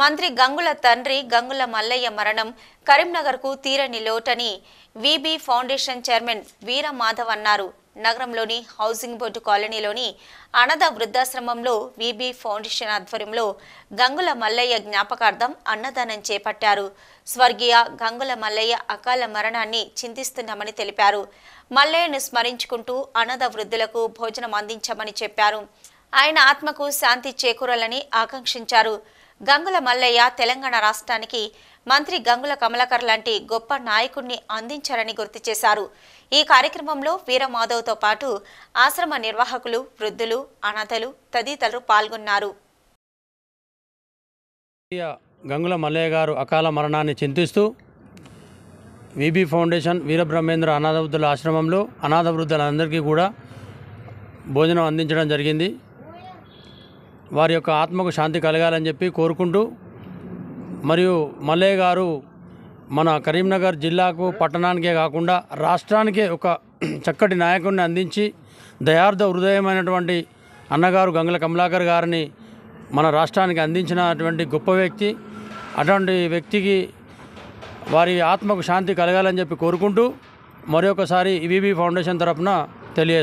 మంత్రి గంగుల తండ్రి గంగుల మల్లయ్య మరణం కరీంనగర్కు తీరని లోటని VB foundation chairman Veera Madhav అన్నారు నగరంలోని హౌసింగ్ బోర్డు కాలనీలోని అనద వృద్ధాశ్రమంలో విబి ఫౌండేషన్ ఆధ్వర్యంలో గంగుల మల్లయ్య జ్ఞాపకార్థం అన్నదానం చేపట్టారు స్వర్గీయ గంగుల మల్లయ్య అకాల మరణాన్ని చింతిస్తున్నామని తెలిపారు మల్లయ్యను స్మరించుకుంటూ అనద వృద్ధులకు భోజనం అందించామని చెప్పారు ఆయన ఆత్మకు శాంతి చేకూరాలని ఆకాంక్షించారు గంగుల మల్లయ్య తెలంగాణ రాష్ట్రానికి మంత్రి గంగుల కమలాకర్ లాంటి గొప్ప నాయకుడిని అందించారని గుర్తు చేశారు ఈ కార్యక్రమంలో వీరమాధవ్తో పాటు ఆశ్రమ నిర్వాహకులు వృద్ధులు అనాథలు తదితరులు పాల్గొన్నారు గంగుల మల్లయ్య గారు అకాల మరణాన్ని చింతిస్తూ విబి ఫౌండేషన్ వీరబ్రహ్మేంద్ర అనాథ వృద్ధుల ఆశ్రమంలో అనాథ వృద్ధులందరికీ కూడా భోజనం అందించడం జరిగింది వారి యొక్క ఆత్మకు శాంతి కలగాలని చెప్పి కోరుకుంటూ మరియు మల్లయ్య గారు మన కరీంనగర్ జిల్లాకు పట్టణానికే కాకుండా రాష్ట్రానికే ఒక చక్కటి నాయకుడిని అందించి దయార్థ హృదయమైనటువంటి అన్నగారు గంగల కమలాకర్ గారిని మన రాష్ట్రానికి అందించినటువంటి గొప్ప వ్యక్తి అటువంటి వ్యక్తికి వారి ఆత్మకు శాంతి కలగాలని చెప్పి కోరుకుంటూ మరొకసారి ఈవీబీ ఫౌండేషన్ తరఫున తెలియ